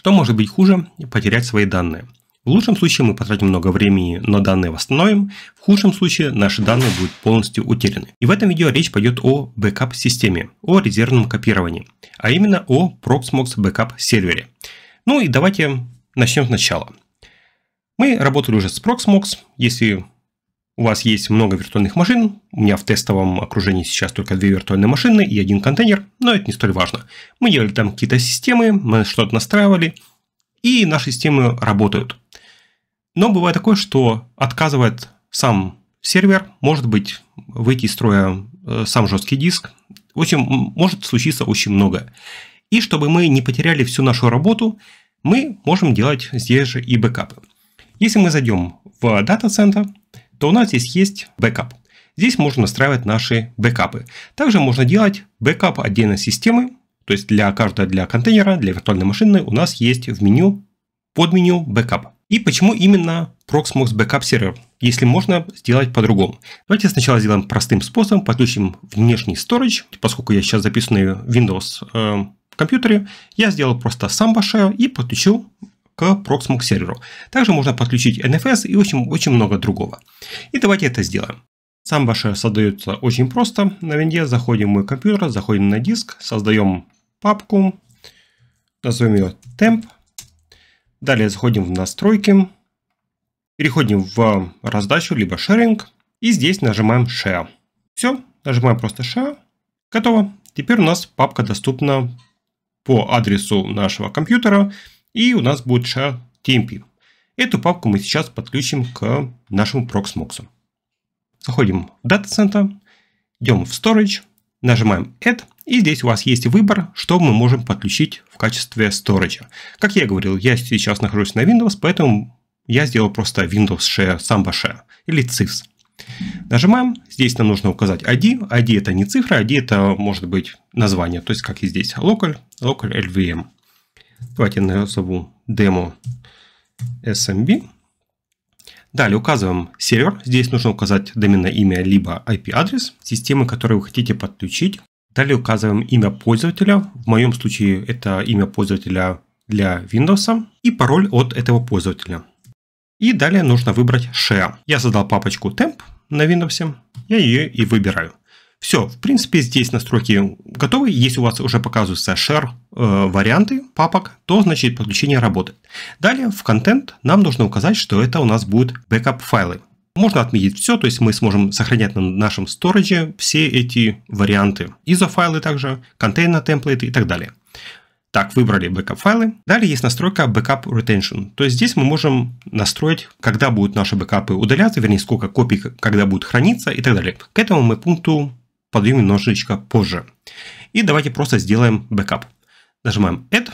Что может быть хуже – потерять свои данные. В лучшем случае мы потратим много времени, но данные восстановим. В худшем случае наши данные будут полностью утеряны. И в этом видео речь пойдет о бэкап-системе, о резервном копировании, а именно о Proxmox Backup сервере. Ну и давайте начнем сначала. Мы работали уже с Proxmox. Если у вас есть много виртуальных машин, у меня в тестовом окружении сейчас только две виртуальные машины и один контейнер, но это не столь важно. Мы делали там какие-то системы, мы что-то настраивали, и наши системы работают. Но бывает такое, что отказывает сам сервер, может быть, выйти из строя э, сам жесткий диск. В общем, может случиться очень много. И чтобы мы не потеряли всю нашу работу, мы можем делать здесь же и бэкапы. Если мы зайдем в дата-центр, то у нас здесь есть бэкап. Здесь можно настраивать наши бэкапы. Также можно делать бэкап отдельной системы, то есть для каждого для контейнера, для виртуальной машины у нас есть в меню под меню бэкап. И почему именно Proxmox Backup Server, если можно сделать по-другому. Давайте сначала сделаем простым способом, подключим внешний storage, поскольку я сейчас записан на Windows э, компьютере, я сделал просто сам башею и подключу к Proxmox серверу. Также можно подключить NFS и очень, очень много другого. И давайте это сделаем. Сам ваше создается очень просто. На винде заходим в мой компьютер, заходим на диск, создаем папку, назовем ее temp. Далее заходим в настройки, переходим в раздачу, либо sharing, и здесь нажимаем share. Все, нажимаем просто share, готово. Теперь у нас папка доступна по адресу нашего компьютера, и у нас будет шар TMP. Эту папку мы сейчас подключим к нашему Proxmox. Заходим в Data Center, идем в Storage, нажимаем Add, и здесь у вас есть выбор, что мы можем подключить в качестве Storage. Как я говорил, я сейчас нахожусь на Windows, поэтому я сделал просто Windows Share, Samba Share или CIFS. Нажимаем, здесь нам нужно указать ID, ID это не цифра, ID это может быть название, то есть как и здесь, local, local LVM. Давайте назову демо SMB. Далее указываем сервер. Здесь нужно указать доменное имя, либо IP-адрес системы, которую вы хотите подключить. Далее указываем имя пользователя. В моем случае это имя пользователя для Windows и пароль от этого пользователя. И далее нужно выбрать Share. Я создал папочку Temp на Windows. Я ее и выбираю. Все, в принципе, здесь настройки готовы. Если у вас уже показываются share э, варианты папок, то значит подключение работает. Далее в контент нам нужно указать, что это у нас будут backup файлы. Можно отметить все, то есть мы сможем сохранять на нашем сторидже все эти варианты. ISO-файлы также, контейнер-темплейты и так далее. Так, выбрали backup файлы. Далее есть настройка Backup Retention. То есть здесь мы можем настроить, когда будут наши бэкапы удаляться, вернее, сколько копий, когда будут храниться и так далее. К этому мы пункту подвинем немножечко позже. И давайте просто сделаем бэкап. Нажимаем Add.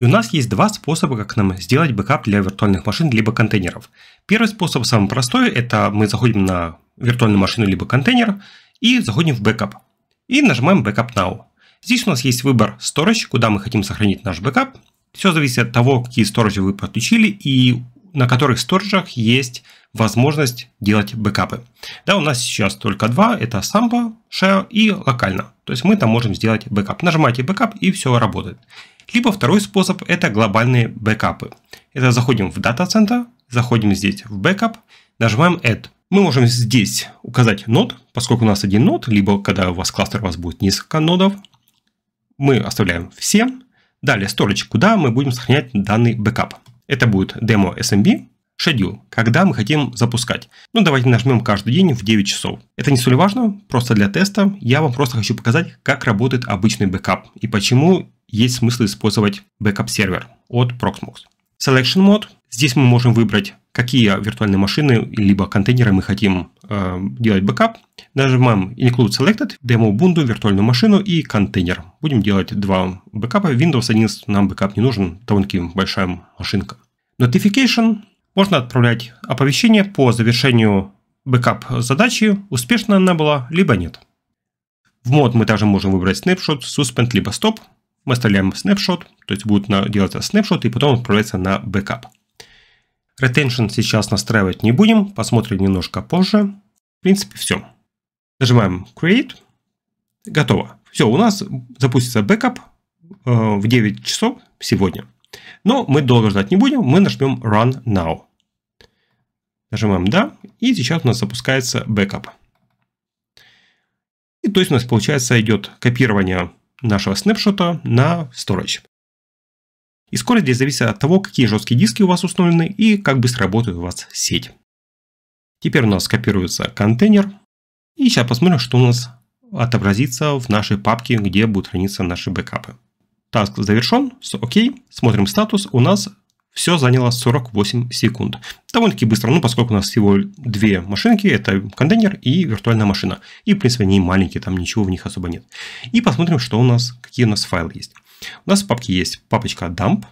И у нас есть два способа, как нам сделать бэкап для виртуальных машин, либо контейнеров. Первый способ, самый простой, это мы заходим на виртуальную машину, либо контейнер, и заходим в бэкап. И нажимаем Backup Now. Здесь у нас есть выбор Storage, куда мы хотим сохранить наш бэкап. Все зависит от того, какие сторожи вы подключили и на которых сторожах есть возможность делать бэкапы. Да, у нас сейчас только два, это Samba, Shell и локально. То есть мы там можем сделать бэкап. Нажимаете бэкап и все работает. Либо второй способ это глобальные бэкапы. Это заходим в дата-центр, заходим здесь в бэкап, нажимаем Add. Мы можем здесь указать нод, поскольку у нас один нод, либо когда у вас кластер, у вас будет несколько нодов. Мы оставляем все. Далее storage, куда мы будем сохранять данный бэкап. Это будет демо SMB, schedule, когда мы хотим запускать. Ну, давайте нажмем каждый день в 9 часов. Это не столь важно, просто для теста я вам просто хочу показать, как работает обычный бэкап и почему есть смысл использовать бэкап-сервер от Proxmox. Selection Mode. Здесь мы можем выбрать, какие виртуальные машины либо контейнеры мы хотим э, делать бэкап. Нажимаем Include Selected, демо Ubuntu, виртуальную машину и контейнер. Будем делать два бэкапа. Windows 11 нам бэкап не нужен, довольно-таки большая машинка. Notification можно отправлять оповещение по завершению бэкап задачи, успешно она была, либо нет. В мод мы также можем выбрать snapshot, suspend, либо stop. Мы оставляем snapshot, то есть будет делаться snapshot и потом отправляться на бэкап. Retention сейчас настраивать не будем, посмотрим немножко позже. В принципе, все. Нажимаем Create. Готово. Все, у нас запустится бэкап э, в 9 часов сегодня. Но мы долго ждать не будем, мы нажмем Run Now. Нажимаем «Да», и сейчас у нас запускается бэкап. И то есть у нас получается идет копирование нашего снапшота на storage. И скорость здесь зависит от того, какие жесткие диски у вас установлены и как быстро работает у вас сеть. Теперь у нас копируется контейнер. И сейчас посмотрим, что у нас отобразится в нашей папке, где будут храниться наши бэкапы. Таск завершен, все окей. Смотрим статус, у нас все заняло 48 секунд. Довольно-таки быстро, ну, поскольку у нас всего две машинки, это контейнер и виртуальная машина. И, в принципе, они маленькие, там ничего в них особо нет. И посмотрим, что у нас, какие у нас файлы есть. У нас в папке есть папочка dump,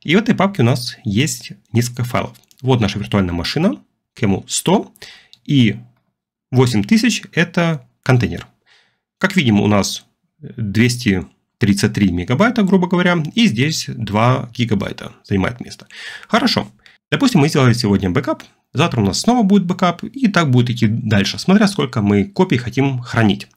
и в этой папке у нас есть несколько файлов. Вот наша виртуальная машина, кему ему 100, и 8000 это контейнер. Как видим, у нас 200 33 мегабайта, грубо говоря, и здесь 2 гигабайта занимает место. Хорошо. Допустим, мы сделали сегодня бэкап, завтра у нас снова будет бэкап, и так будет идти дальше, смотря сколько мы копий хотим хранить.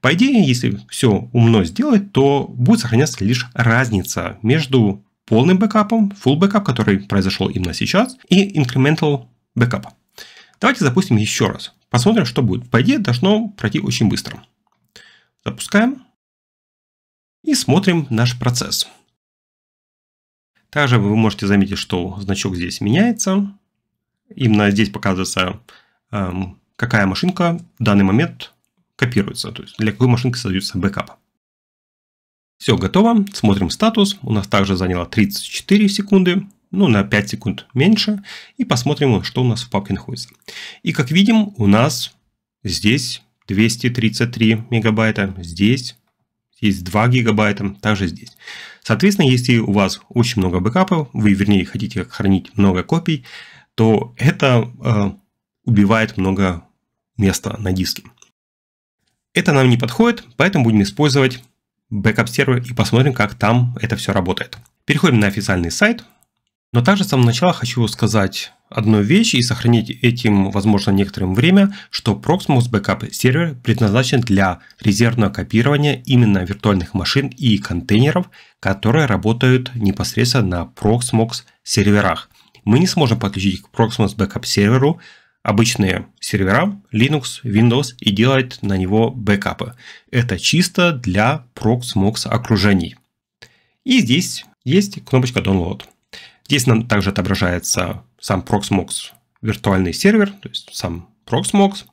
По идее, если все умно сделать, то будет сохраняться лишь разница между полным бэкапом, full бэкап, который произошел именно сейчас, и incremental бэкап. Давайте запустим еще раз. Посмотрим, что будет. По идее, должно пройти очень быстро. Запускаем и смотрим наш процесс. Также вы можете заметить, что значок здесь меняется. Именно здесь показывается, эм, какая машинка в данный момент копируется, то есть для какой машинки создается бэкап. Все готово, смотрим статус, у нас также заняло 34 секунды, ну на 5 секунд меньше, и посмотрим, что у нас в папке находится. И как видим, у нас здесь 233 мегабайта, здесь есть 2 гигабайта, также здесь. Соответственно, если у вас очень много бэкапов, вы вернее хотите хранить много копий, то это э, убивает много места на диске. Это нам не подходит, поэтому будем использовать бэкап сервер и посмотрим, как там это все работает. Переходим на официальный сайт. Но также с самого начала хочу сказать одну вещь и сохранить этим, возможно, некоторым время, что Proxmox Backup сервер предназначен для резервного копирования именно виртуальных машин и контейнеров, которые работают непосредственно на Proxmox серверах. Мы не сможем подключить к Proxmox Backup серверу обычные сервера Linux, Windows и делать на него бэкапы. Это чисто для Proxmox окружений. И здесь есть кнопочка Download. Здесь нам также отображается сам Proxmox виртуальный сервер, то есть сам Proxmox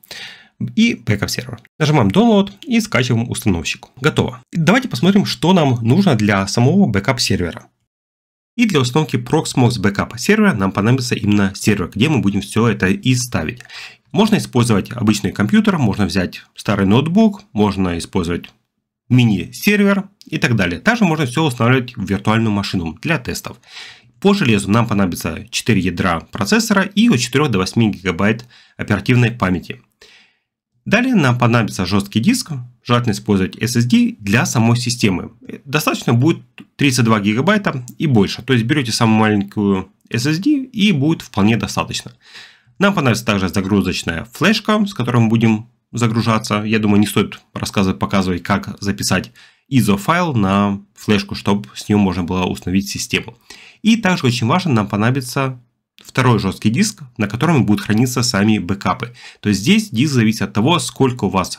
и backup сервер. Нажимаем Download и скачиваем установщик. Готово. Давайте посмотрим, что нам нужно для самого backup сервера. И для установки Proxmox backup сервера нам понадобится именно сервер, где мы будем все это и ставить. Можно использовать обычный компьютер, можно взять старый ноутбук, можно использовать мини-сервер и так далее. Также можно все устанавливать в виртуальную машину для тестов. По железу нам понадобится 4 ядра процессора и от 4 до 8 гигабайт оперативной памяти. Далее нам понадобится жесткий диск, желательно использовать SSD для самой системы. Достаточно будет 32 гигабайта и больше, то есть берете самую маленькую SSD и будет вполне достаточно. Нам понадобится также загрузочная флешка, с которой мы будем загружаться. Я думаю, не стоит рассказывать, показывать, как записать ISO файл на флешку, чтобы с нее можно было установить систему. И также очень важно, нам понадобится второй жесткий диск, на котором будут храниться сами бэкапы. То есть здесь диск зависит от того, сколько у вас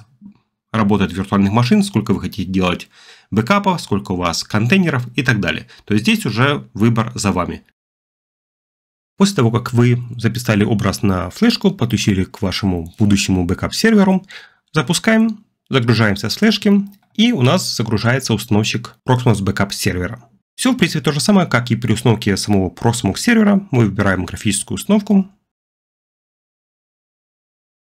работает виртуальных машин, сколько вы хотите делать бэкапов, сколько у вас контейнеров и так далее. То есть здесь уже выбор за вами. После того, как вы записали образ на флешку, подключили к вашему будущему бэкап-серверу, запускаем, загружаемся с флешки, и у нас загружается установщик Proxmox Backup сервера. Все, в принципе, то же самое, как и при установке самого Proxmox сервера. Мы выбираем графическую установку.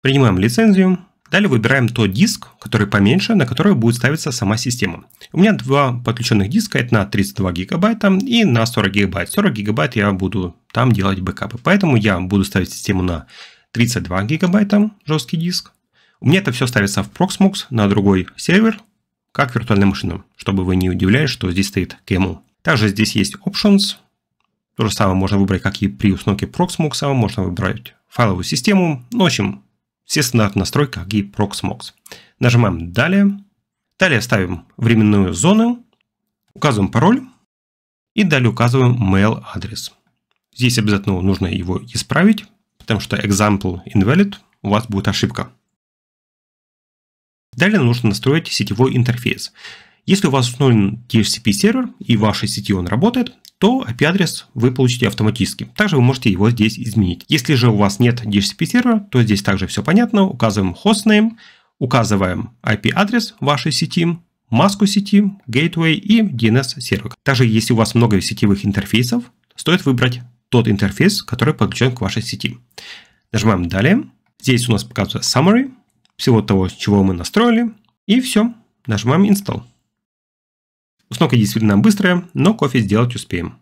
Принимаем лицензию. Далее выбираем тот диск, который поменьше, на который будет ставиться сама система. У меня два подключенных диска, это на 32 гигабайта и на 40 гигабайт. 40 гигабайт я буду там делать бэкапы, поэтому я буду ставить систему на 32 гигабайта жесткий диск. У меня это все ставится в Proxmox на другой сервер, как виртуальная машина, чтобы вы не удивлялись, что здесь стоит KMU. Также здесь есть options. То же самое можно выбрать, как и при установке Proxmox. А можно выбрать файловую систему. Ну, в общем, все стандартные настройки, как и Proxmox. Нажимаем «Далее». Далее ставим временную зону, указываем пароль и далее указываем mail адрес. Здесь обязательно нужно его исправить, потому что example invalid у вас будет ошибка. Далее нужно настроить сетевой интерфейс. Если у вас установлен DHCP сервер и в вашей сети он работает, то IP-адрес вы получите автоматически. Также вы можете его здесь изменить. Если же у вас нет DHCP сервера, то здесь также все понятно. Указываем hostname, указываем IP-адрес вашей сети, маску сети, gateway и DNS-сервер. Также если у вас много сетевых интерфейсов, стоит выбрать тот интерфейс, который подключен к вашей сети. Нажимаем «Далее». Здесь у нас показывается «Summary», всего того, чего мы настроили. И все. Нажимаем «Install». Установка действительно быстрая, но кофе сделать успеем.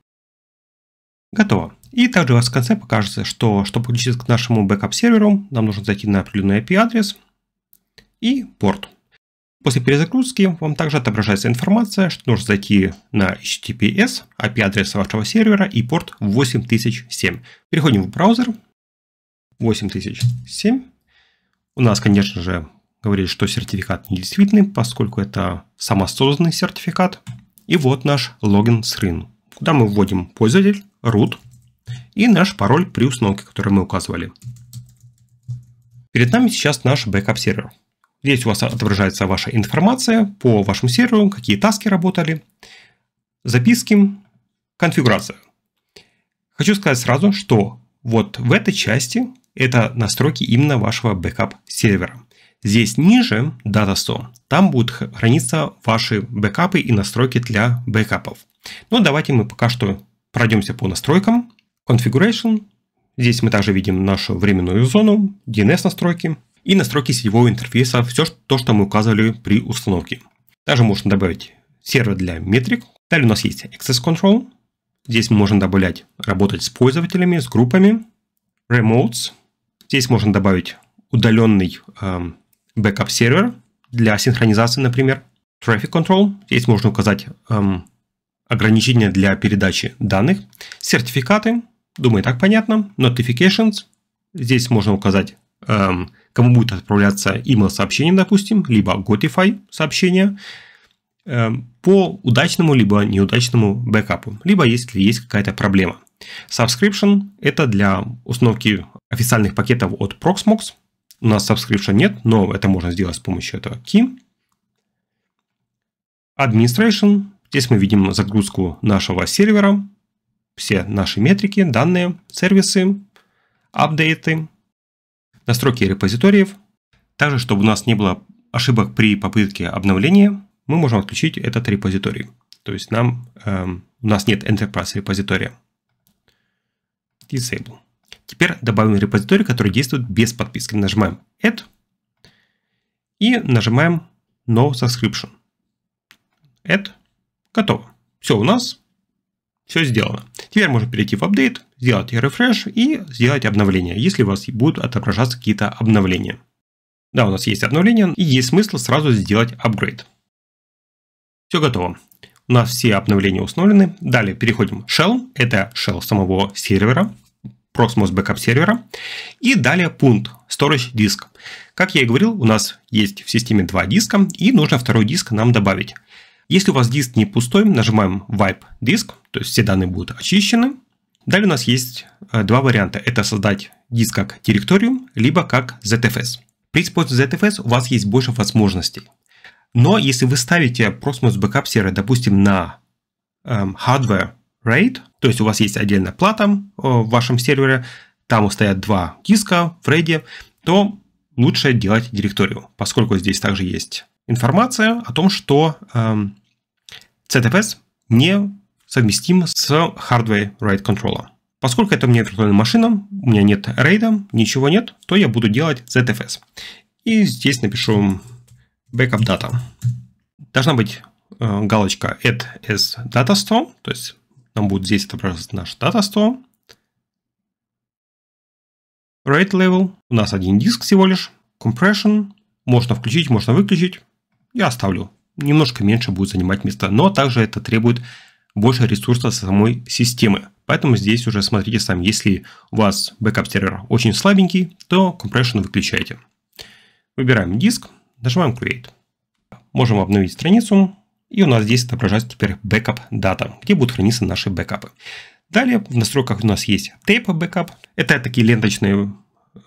Готово. И также у вас в конце покажется, что чтобы подключиться к нашему бэкап-серверу, нам нужно зайти на определенный IP-адрес и порт. После перезагрузки вам также отображается информация, что нужно зайти на HTTPS, IP-адрес вашего сервера и порт 8007. Переходим в браузер 8007. У нас, конечно же, говорили, что сертификат недействительный, поскольку это самосозданный сертификат. И вот наш логин с рин, куда мы вводим пользователь, root и наш пароль при установке, который мы указывали. Перед нами сейчас наш бэкап-сервер. Здесь у вас отображается ваша информация по вашему серверу, какие таски работали, записки, конфигурация. Хочу сказать сразу, что вот в этой части это настройки именно вашего бэкап-сервера. Здесь ниже Datastore, там будут храниться ваши бэкапы и настройки для бэкапов. Но ну, давайте мы пока что пройдемся по настройкам. Configuration. Здесь мы также видим нашу временную зону, DNS настройки и настройки сетевого интерфейса, все то, что мы указывали при установке. Также можно добавить сервер для метрик. Далее у нас есть Access Control. Здесь мы можем добавлять работать с пользователями, с группами. Remotes. Здесь можно добавить удаленный эм, бэкап-сервер для синхронизации, например. Traffic Control. Здесь можно указать эм, ограничения для передачи данных. Сертификаты. Думаю, так понятно. Notifications. Здесь можно указать, эм, кому будет отправляться email сообщение, допустим, либо Gotify сообщение эм, по удачному либо неудачному бэкапу, либо если есть какая-то проблема. Subscription – это для установки официальных пакетов от Proxmox – у нас subscription нет, но это можно сделать с помощью этого key. Administration. Здесь мы видим загрузку нашего сервера, все наши метрики, данные, сервисы, апдейты, настройки репозиториев. Также, чтобы у нас не было ошибок при попытке обновления, мы можем отключить этот репозиторий. То есть нам, э, у нас нет Enterprise репозитория. Disable. Теперь добавим репозиторий, который действует без подписки. Нажимаем Add и нажимаем No Subscription. Add. Готово. Все у нас. Все сделано. Теперь можно перейти в Update, сделать Refresh и сделать обновление, если у вас будут отображаться какие-то обновления. Да, у нас есть обновление и есть смысл сразу сделать Upgrade. Все готово. У нас все обновления установлены. Далее переходим в Shell. Это Shell самого сервера. Proxmox Backup сервера. И далее пункт Storage Disk. Как я и говорил, у нас есть в системе два диска, и нужно второй диск нам добавить. Если у вас диск не пустой, нажимаем Wipe диск, то есть все данные будут очищены. Далее у нас есть э, два варианта. Это создать диск как директорию, либо как ZFS. При использовании ZFS у вас есть больше возможностей. Но если вы ставите Proxmox Backup сервер, допустим, на эм, hardware RAID, то есть у вас есть отдельная плата э, в вашем сервере, там стоят два диска в RAID, то лучше делать директорию, поскольку здесь также есть информация о том, что эм, CTPS не совместим с Hardware RAID Controller. Поскольку это у меня виртуальная машина, у меня нет RAID, ничего нет, то я буду делать ZFS. И здесь напишу backup data. Должна быть э, галочка add as data store, то есть нам будет здесь отображаться наш Data Store. Rate Level. У нас один диск всего лишь. Compression. Можно включить, можно выключить. Я оставлю. Немножко меньше будет занимать места, но также это требует больше ресурсов самой системы. Поэтому здесь уже смотрите сами. Если у вас бэкап-сервер очень слабенький, то compression выключайте. Выбираем диск, нажимаем Create. Можем обновить страницу. И у нас здесь отображается теперь backup дата, где будут храниться наши бэкапы. Далее в настройках у нас есть tape backup. Это такие ленточные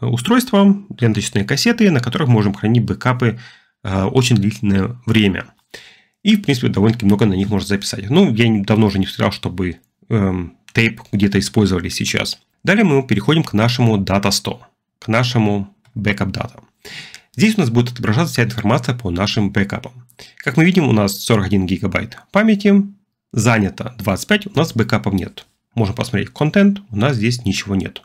э, устройства, ленточные кассеты, на которых можем хранить бэкапы э, очень длительное время. И, в принципе, довольно-таки много на них можно записать. Ну, я давно уже не встречал, чтобы эм, тейп где-то использовали сейчас. Далее мы переходим к нашему Data store, к нашему Backup Data. Здесь у нас будет отображаться вся информация по нашим бэкапам. Как мы видим, у нас 41 гигабайт памяти, занято 25, у нас бэкапов нет. Можно посмотреть контент, у нас здесь ничего нет.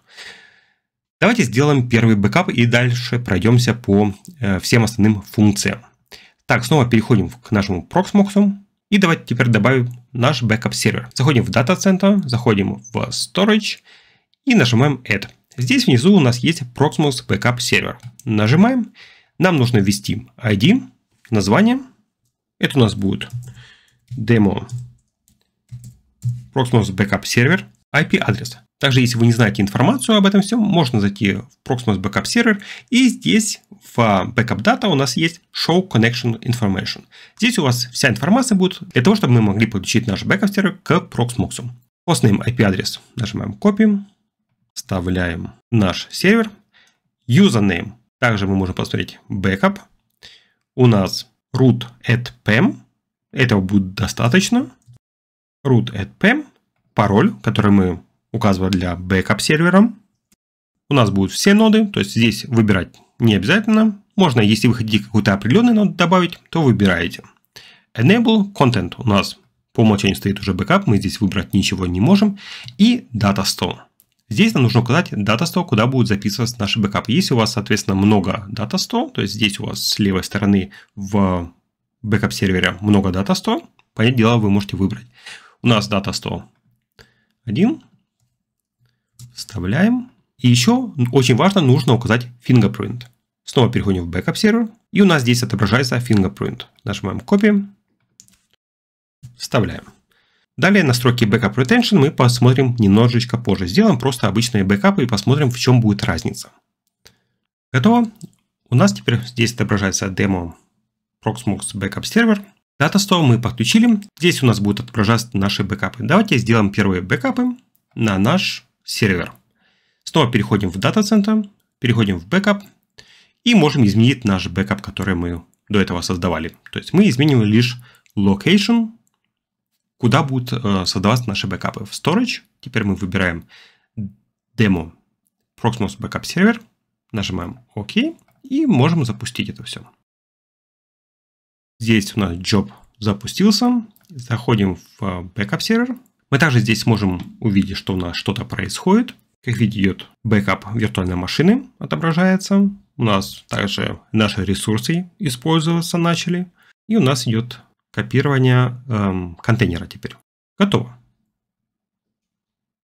Давайте сделаем первый бэкап и дальше пройдемся по э, всем остальным функциям. Так, снова переходим к нашему Proxmox. И давайте теперь добавим наш бэкап сервер. Заходим в Data Center, заходим в Storage и нажимаем Add. Здесь внизу у нас есть Proxmox Backup Server. Нажимаем нам нужно ввести ID, название. Это у нас будет demo Proxmox Backup Server IP-адрес. Также, если вы не знаете информацию об этом всем, можно зайти в Proxmox Backup Server. И здесь в Backup Data у нас есть Show Connection Information. Здесь у вас вся информация будет для того, чтобы мы могли подключить наш Backup Server к Proxmox. Постнаем IP-адрес, нажимаем Copy, вставляем наш сервер. Username также мы можем посмотреть backup. У нас root at pem. Этого будет достаточно. root at pem. Пароль, который мы указывали для backup сервера. У нас будут все ноды, то есть здесь выбирать не обязательно. Можно, если вы хотите какую-то определенную ноду добавить, то выбираете. Enable Content у нас по умолчанию стоит уже backup мы здесь выбрать ничего не можем. И Data Store. Здесь нам нужно указать дата 100, куда будут записываться наши бэкап. Если у вас, соответственно, много дата 100, то есть здесь у вас с левой стороны в бэкап-сервере много дата 100, понятное дело, вы можете выбрать. У нас дата 100 1. Вставляем. И еще очень важно, нужно указать fingerprint. Снова переходим в бэкап сервер. И у нас здесь отображается fingerprint. Нажимаем copy. Вставляем. Далее настройки Backup Retention мы посмотрим немножечко позже. Сделаем просто обычные бэкапы и посмотрим, в чем будет разница. Готово. У нас теперь здесь отображается демо Proxmox Backup Server. Data Store мы подключили. Здесь у нас будут отображаться наши бэкапы. Давайте сделаем первые бэкапы на наш сервер. Снова переходим в Data Center, переходим в Backup и можем изменить наш бэкап, который мы до этого создавали. То есть мы изменим лишь location куда будут э, создаваться наши бэкапы. В Storage теперь мы выбираем демо Proxmox Backup Server, нажимаем ОК и можем запустить это все. Здесь у нас job запустился, заходим в Backup э, Server. Мы также здесь можем увидеть, что у нас что-то происходит. Как видите, идет бэкап виртуальной машины, отображается. У нас также наши ресурсы использоваться начали. И у нас идет копирования эм, контейнера теперь. Готово.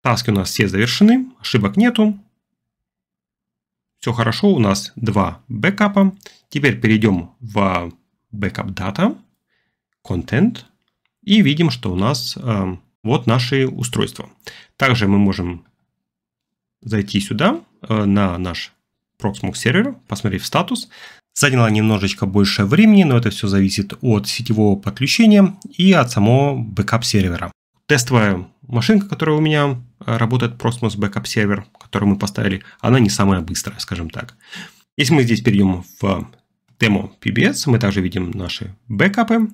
Таски у нас все завершены, ошибок нету. Все хорошо, у нас два бэкапа. Теперь перейдем в бэкап дата, контент, и видим, что у нас э, вот наши устройства. Также мы можем зайти сюда э, на наш Proxmox сервер, посмотреть в статус. Заняло немножечко больше времени, но это все зависит от сетевого подключения и от самого бэкап-сервера. Тестовая машинка, которая у меня э, работает, Prosmos Backup сервер, который мы поставили, она не самая быстрая, скажем так. Если мы здесь перейдем в тему PBS, мы также видим наши бэкапы.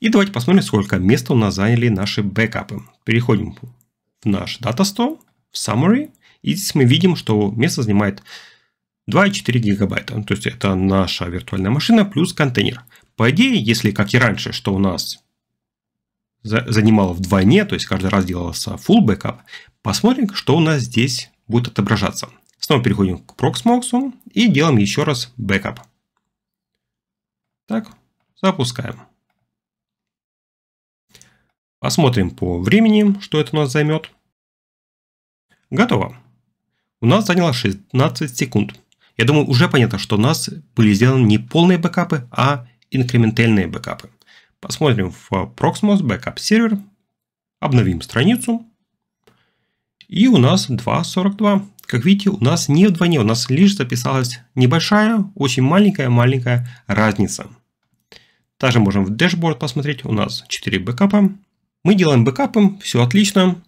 И давайте посмотрим, сколько места у нас заняли наши бэкапы. Переходим в наш Datastore в Summary, и здесь мы видим, что место занимает 2,4 гигабайта. Ну, то есть это наша виртуальная машина плюс контейнер. По идее, если как и раньше, что у нас занимало вдвойне, то есть каждый раз делался full backup, посмотрим, что у нас здесь будет отображаться. Снова переходим к Proxmox и делаем еще раз backup. Так, запускаем. Посмотрим по времени, что это у нас займет. Готово. У нас заняло 16 секунд. Я думаю, уже понятно, что у нас были сделаны не полные бэкапы, а инкрементальные бэкапы. Посмотрим в Proxmox Backup Server, обновим страницу, и у нас 2.42. Как видите, у нас не вдвойне, у нас лишь записалась небольшая, очень маленькая-маленькая разница. Также можем в дашборд посмотреть, у нас 4 бэкапа. Мы делаем бэкапы, все отлично.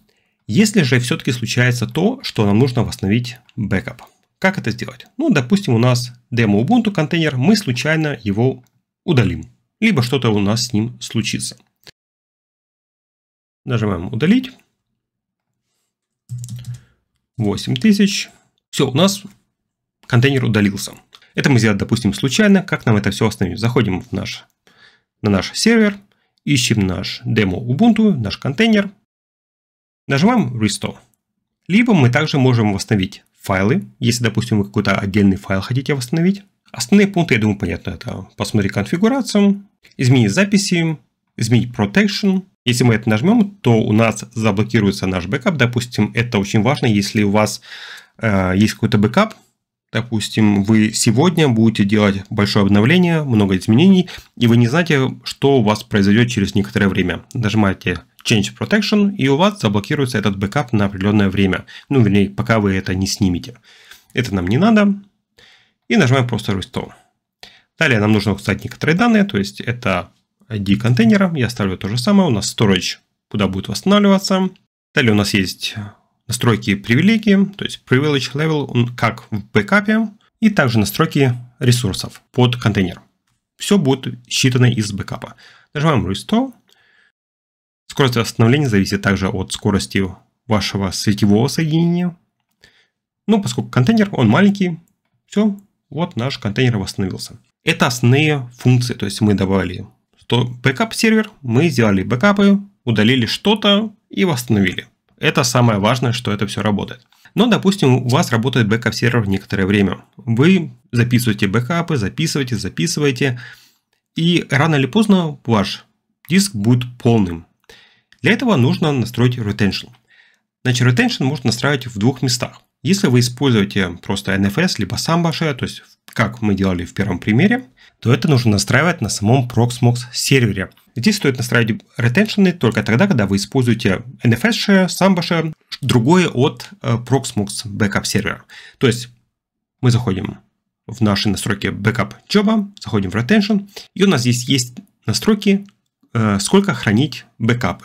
Если же все-таки случается то, что нам нужно восстановить бэкап. Как это сделать? Ну, допустим, у нас демо Ubuntu контейнер, мы случайно его удалим. Либо что-то у нас с ним случится. Нажимаем удалить. 8000. Все, у нас контейнер удалился. Это мы сделали, допустим, случайно. Как нам это все остановить? Заходим в наш, на наш сервер, ищем наш демо Ubuntu, наш контейнер. Нажимаем Restore. Либо мы также можем восстановить файлы, если, допустим, вы какой-то отдельный файл хотите восстановить. Основные пункты, я думаю, понятно. Это посмотреть конфигурацию, изменить записи, изменить protection. Если мы это нажмем, то у нас заблокируется наш бэкап. Допустим, это очень важно, если у вас э, есть какой-то бэкап, Допустим, вы сегодня будете делать большое обновление, много изменений, и вы не знаете, что у вас произойдет через некоторое время. Нажимаете Change Protection, и у вас заблокируется этот бэкап на определенное время. Ну, вернее, пока вы это не снимете. Это нам не надо. И нажимаем просто Restore. Далее нам нужно указать некоторые данные, то есть это ID контейнера, я ставлю то же самое, у нас storage, куда будет восстанавливаться. Далее у нас есть настройки привилегии, то есть privilege level, как в бэкапе, и также настройки ресурсов под контейнер. Все будет считано из бэкапа. Нажимаем Restore, Скорость восстановления зависит также от скорости вашего сетевого соединения. Ну, поскольку контейнер, он маленький, все, вот наш контейнер восстановился. Это основные функции, то есть мы добавили бэкап-сервер, мы сделали бэкапы, удалили что-то и восстановили. Это самое важное, что это все работает. Но, допустим, у вас работает бэкап-сервер некоторое время. Вы записываете бэкапы, записываете, записываете, и рано или поздно ваш диск будет полным. Для этого нужно настроить retention. Значит, retention можно настраивать в двух местах. Если вы используете просто NFS, либо SambaShare, то есть как мы делали в первом примере, то это нужно настраивать на самом Proxmox сервере. Здесь стоит настраивать Retention только тогда, когда вы используете NFS Share, Samba Share, другое от э, Proxmox Backup сервера. То есть мы заходим в наши настройки Backup Job, заходим в Retention, и у нас здесь есть настройки, э, сколько хранить бэкапы.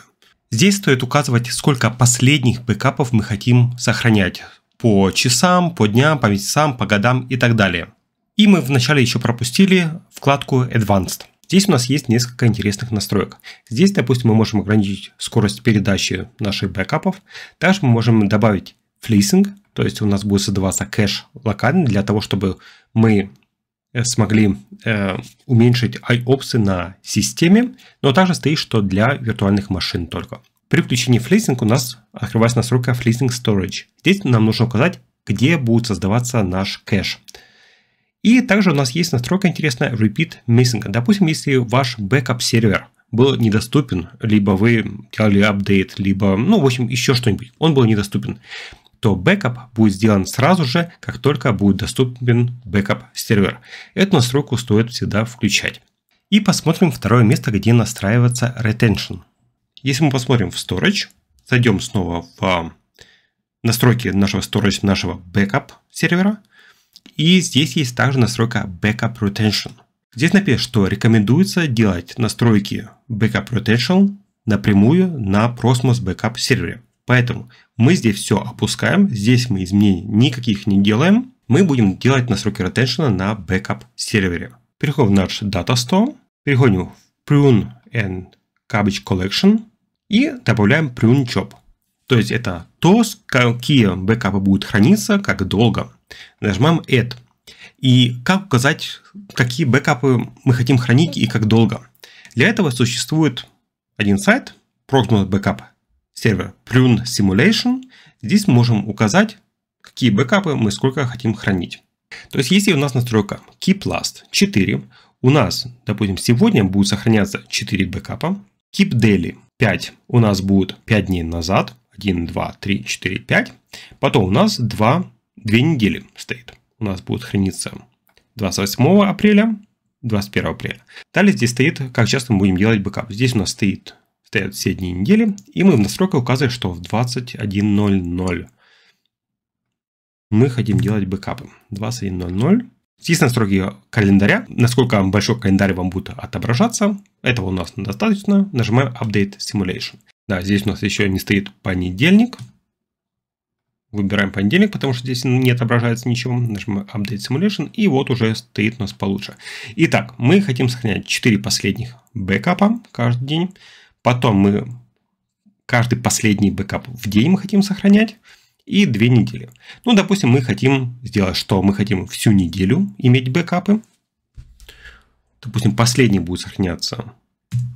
Здесь стоит указывать, сколько последних бэкапов мы хотим сохранять. По часам, по дням, по месяцам, по годам и так далее. И мы вначале еще пропустили вкладку Advanced. Здесь у нас есть несколько интересных настроек. Здесь, допустим, мы можем ограничить скорость передачи наших бэкапов. Также мы можем добавить флисинг, то есть у нас будет создаваться кэш локальный для того, чтобы мы Э, смогли э, уменьшить IOPS на системе, но также стоит, что для виртуальных машин только. При включении FleaseLink у нас открывается настройка FleaseLink Storage. Здесь нам нужно указать, где будет создаваться наш кэш. И также у нас есть настройка интересная Repeat Missing. Допустим, если ваш backup сервер был недоступен, либо вы делали апдейт, либо, ну, в общем, еще что-нибудь, он был недоступен то бэкап будет сделан сразу же, как только будет доступен бэкап-сервер. Эту настройку стоит всегда включать. И посмотрим второе место, где настраивается retention. Если мы посмотрим в storage, зайдем снова в настройки нашего storage, нашего backup сервера. И здесь есть также настройка backup retention. Здесь написано, что рекомендуется делать настройки backup retention напрямую на Prosmos backup сервере. Поэтому мы здесь все опускаем, здесь мы изменений никаких не делаем. Мы будем делать настройки ретеншена на бэкап сервере. Переходим в наш Data Store, переходим в Prune and Cabbage Collection и добавляем Prune Job. То есть это то, какие бэкапы будут храниться, как долго. Нажимаем Add. И как указать, какие бэкапы мы хотим хранить и как долго. Для этого существует один сайт, Proxmox Backup сервер prune simulation. Здесь можем указать, какие бэкапы мы сколько хотим хранить. То есть, если у нас настройка keep last 4, у нас, допустим, сегодня будет сохраняться 4 бэкапа. Keep daily 5 у нас будет 5 дней назад. 1, 2, 3, 4, 5. Потом у нас 2, 2 недели стоит. У нас будет храниться 28 апреля, 21 апреля. Далее здесь стоит, как часто мы будем делать бэкап. Здесь у нас стоит считают все дни недели, и мы в настройках указываем, что в 21.00 мы хотим делать бэкапы. 21.00. Здесь настройки календаря, насколько большой календарь вам будет отображаться. Этого у нас достаточно. Нажимаем Update Simulation. Да, здесь у нас еще не стоит понедельник. Выбираем понедельник, потому что здесь не отображается ничего. Нажимаем Update Simulation, и вот уже стоит у нас получше. Итак, мы хотим сохранять 4 последних бэкапа каждый день. Потом мы каждый последний бэкап в день мы хотим сохранять и две недели. Ну, допустим, мы хотим сделать что? Мы хотим всю неделю иметь бэкапы. Допустим, последний будет сохраняться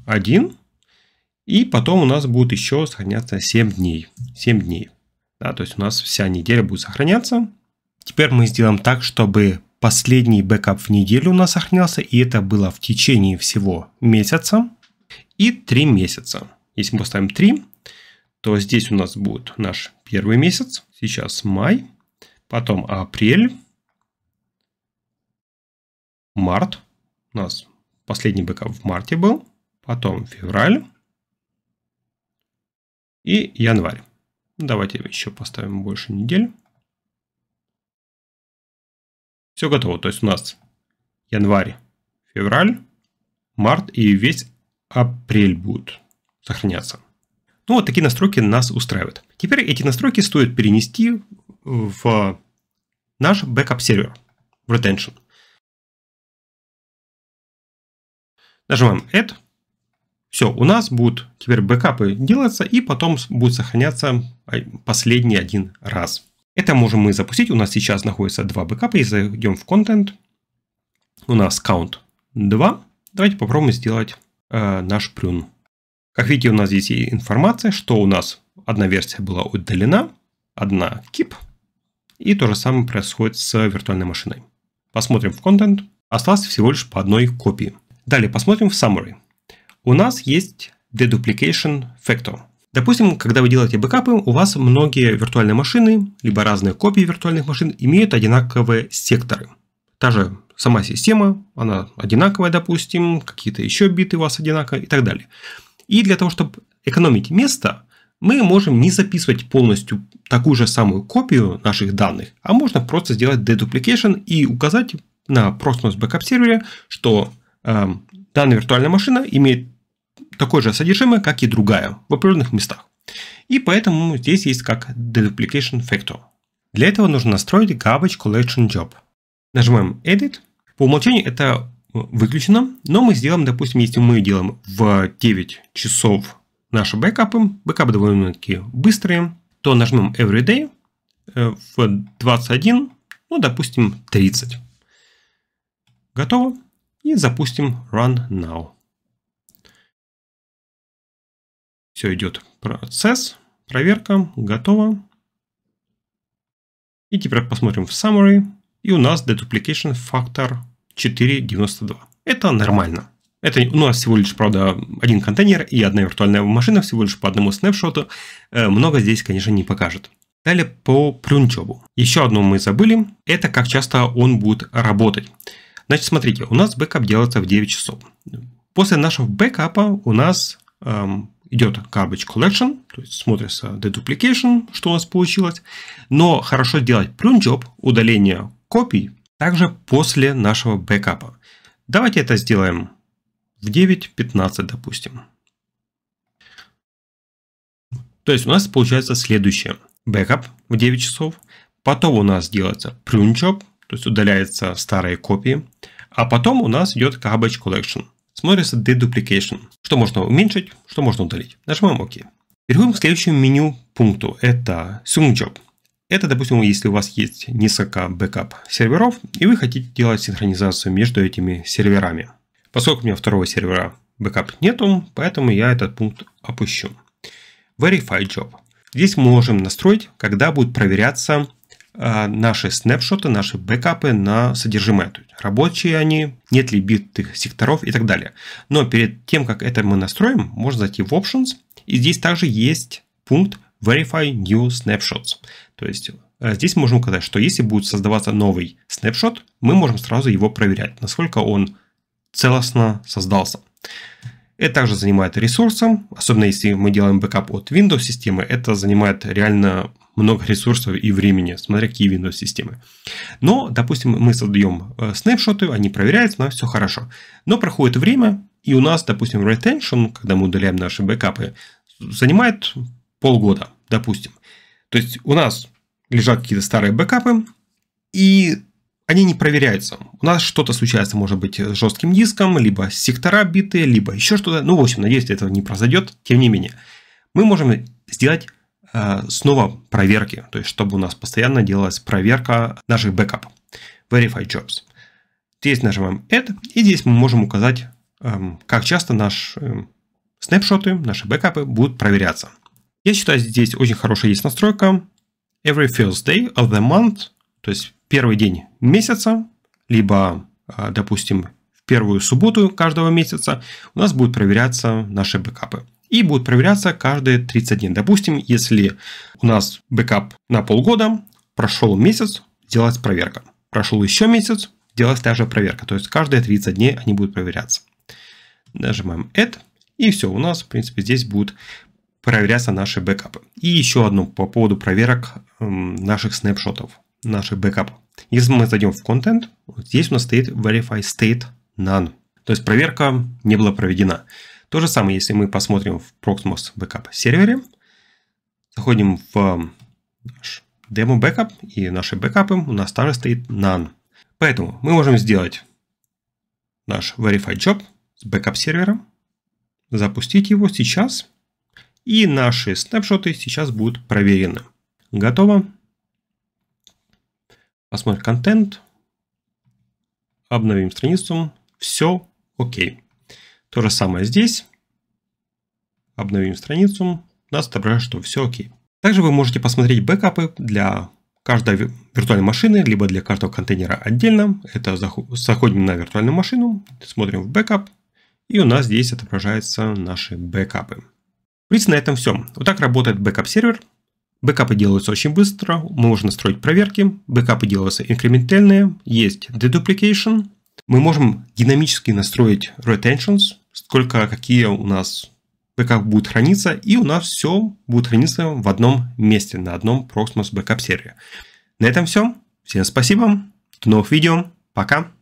один, и потом у нас будет еще сохраняться 7 дней. 7 дней. Да, то есть у нас вся неделя будет сохраняться. Теперь мы сделаем так, чтобы последний бэкап в неделю у нас сохранялся, и это было в течение всего месяца и 3 месяца. Если мы поставим 3, то здесь у нас будет наш первый месяц, сейчас май, потом апрель, март, у нас последний бэкап в марте был, потом февраль и январь. Давайте еще поставим больше недель. Все готово, то есть у нас январь, февраль, март и весь апрель будут сохраняться. Ну вот такие настройки нас устраивают. Теперь эти настройки стоит перенести в наш backup сервер, в retention. Нажимаем Add. Все, у нас будут теперь бэкапы делаться и потом будет сохраняться а, последний один раз. Это можем мы запустить. У нас сейчас находится два бэкапа. И зайдем в контент. У нас count 2. Давайте попробуем сделать Э, наш прюн. Как видите, у нас здесь есть информация, что у нас одна версия была удалена, одна кип, и то же самое происходит с виртуальной машиной. Посмотрим в контент. Осталось всего лишь по одной копии. Далее посмотрим в summary. У нас есть deduplication factor. Допустим, когда вы делаете бэкапы, у вас многие виртуальные машины, либо разные копии виртуальных машин имеют одинаковые секторы. Та же сама система, она одинаковая, допустим, какие-то еще биты у вас одинаковые и так далее. И для того, чтобы экономить место, мы можем не записывать полностью такую же самую копию наших данных, а можно просто сделать deduplication и указать на Proxmox Backup сервере, что э, данная виртуальная машина имеет такое же содержимое, как и другая в определенных местах. И поэтому здесь есть как deduplication factor. Для этого нужно настроить garbage collection job. Нажимаем Edit по умолчанию это э, выключено, но мы сделаем, допустим, если мы делаем в 9 часов наши бэкапы, бэкапы довольно-таки быстрые, то нажмем Everyday э, в 21, ну, допустим, 30. Готово. И запустим Run Now. Все идет процесс, проверка, готово. И теперь посмотрим в Summary. И у нас Deduplication Factor 4.92. Это нормально. Это ну, у нас всего лишь, правда, один контейнер и одна виртуальная машина, всего лишь по одному снапшоту. Э, много здесь, конечно, не покажет. Далее по прюнчобу. Еще одно мы забыли, это как часто он будет работать. Значит, смотрите, у нас бэкап делается в 9 часов. После нашего бэкапа у нас эм, идет garbage collection, то есть смотрится deduplication, что у нас получилось. Но хорошо делать prune job, удаление копий, также после нашего бэкапа. Давайте это сделаем в 9.15, допустим. То есть у нас получается следующее. Бэкап в 9 часов, потом у нас делается prune job, то есть удаляются старые копии, а потом у нас идет garbage collection. Смотрится deduplication. Что можно уменьшить, что можно удалить. Нажимаем ОК. Переходим к следующему меню пункту. Это Sung Job. Это, допустим, если у вас есть несколько бэкап серверов, и вы хотите делать синхронизацию между этими серверами. Поскольку у меня второго сервера бэкап нету, поэтому я этот пункт опущу. Verify Job. Здесь мы можем настроить, когда будут проверяться э, наши снапшоты, наши бэкапы на содержимое. То есть рабочие они, нет ли битых секторов и так далее. Но перед тем, как это мы настроим, можно зайти в Options. И здесь также есть пункт Verify New Snapshots. То есть э, здесь можем указать, что если будет создаваться новый снапшот, мы можем сразу его проверять, насколько он целостно создался. Это также занимает ресурсом, особенно если мы делаем бэкап от Windows системы, это занимает реально много ресурсов и времени, смотря какие Windows системы. Но, допустим, мы создаем э, снэпшоты, они проверяются, у нас все хорошо. Но проходит время, и у нас, допустим, retention, когда мы удаляем наши бэкапы, занимает полгода, допустим. То есть у нас лежат какие-то старые бэкапы, и они не проверяются. У нас что-то случается, может быть, с жестким диском, либо сектора биты, либо еще что-то. Ну, в общем, надеюсь, этого не произойдет. Тем не менее, мы можем сделать э, снова проверки, то есть чтобы у нас постоянно делалась проверка наших бэкапов. Verify Jobs. Здесь нажимаем Add, и здесь мы можем указать, э, как часто наши э, эм, снэпшоты, наши бэкапы будут проверяться. Я считаю, здесь очень хорошая есть настройка. Every first day of the month, то есть первый день месяца, либо, а, допустим, в первую субботу каждого месяца у нас будут проверяться наши бэкапы. И будут проверяться каждые 30 дней. Допустим, если у нас бэкап на полгода, прошел месяц, делать проверка. Прошел еще месяц, делать та же проверка. То есть каждые 30 дней они будут проверяться. Нажимаем Add. И все, у нас, в принципе, здесь будут проверяться наши бэкапы. И еще одно по поводу проверок эм, наших снапшотов, наших бэкапов. Если мы зайдем в контент, вот здесь у нас стоит verify state none. То есть проверка не была проведена. То же самое, если мы посмотрим в Proxmox Backup сервере, заходим в эм, наш демо бэкап и наши бэкапы, у нас также стоит none. Поэтому мы можем сделать наш verify job с бэкап сервером, запустить его сейчас и наши снапшоты сейчас будут проверены. Готово. Посмотрим контент. Обновим страницу. Все окей. То же самое здесь. Обновим страницу. Нас отображает, что все окей. Также вы можете посмотреть бэкапы для каждой виртуальной машины, либо для каждого контейнера отдельно. Это заходим на виртуальную машину, смотрим в бэкап, и у нас здесь отображаются наши бэкапы. Принципе, на этом все. Вот так работает бэкап-сервер. Бэкапы делаются очень быстро, можно строить проверки, бэкапы делаются инкрементальные, есть deduplication, мы можем динамически настроить retentions, сколько какие у нас бэкап будет храниться, и у нас все будет храниться в одном месте, на одном Proxmox бэкап сервере. На этом все. Всем спасибо. До новых видео. Пока.